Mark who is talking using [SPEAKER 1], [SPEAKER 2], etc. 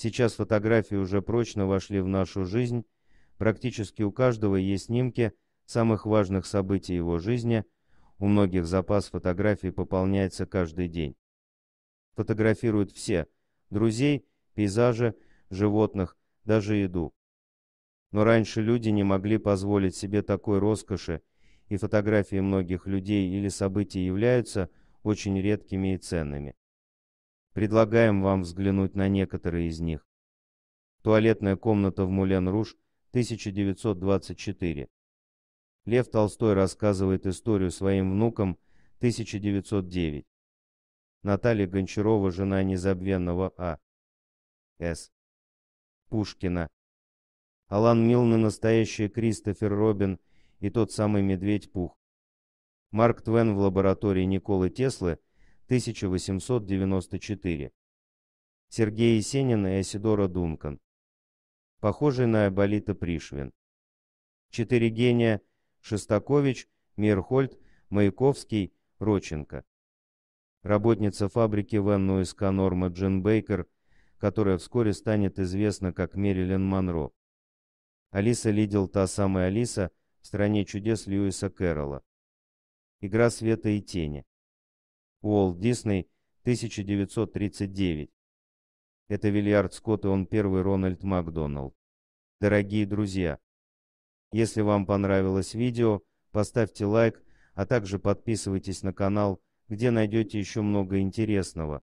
[SPEAKER 1] Сейчас фотографии уже прочно вошли в нашу жизнь. Практически у каждого есть снимки самых важных событий его жизни. У многих запас фотографий пополняется каждый день. Фотографируют все – друзей, пейзажи, животных, даже еду. Но раньше люди не могли позволить себе такой роскоши, и фотографии многих людей или событий являются очень редкими и ценными. Предлагаем вам взглянуть на некоторые из них. Туалетная комната в Мулен-Руж, 1924. Лев Толстой рассказывает историю своим внукам, 1909. Наталья Гончарова, жена незабвенного А. С. Пушкина. Алан Милн и настоящий Кристофер Робин и тот самый Медведь Пух. Марк Твен в лаборатории Николы Теслы – 1894. Сергей Есенина и Асидора Дункан. Похожий на Айболита Пришвин. Четыре гения Шестакович, Мирхольд, Маяковский, Роченко. Работница фабрики ванну СК Норма Джин Бейкер, которая вскоре станет известна как Мерилин Монро. Алиса Лидел та самая Алиса в «Стране чудес» Льюиса Кэрролла. Игра света и тени. Уолт Дисней, 1939. Это Вильярд Скотт, и он первый Рональд Макдоналд. Дорогие друзья, если вам понравилось видео, поставьте лайк, а также подписывайтесь на канал, где найдете еще много интересного.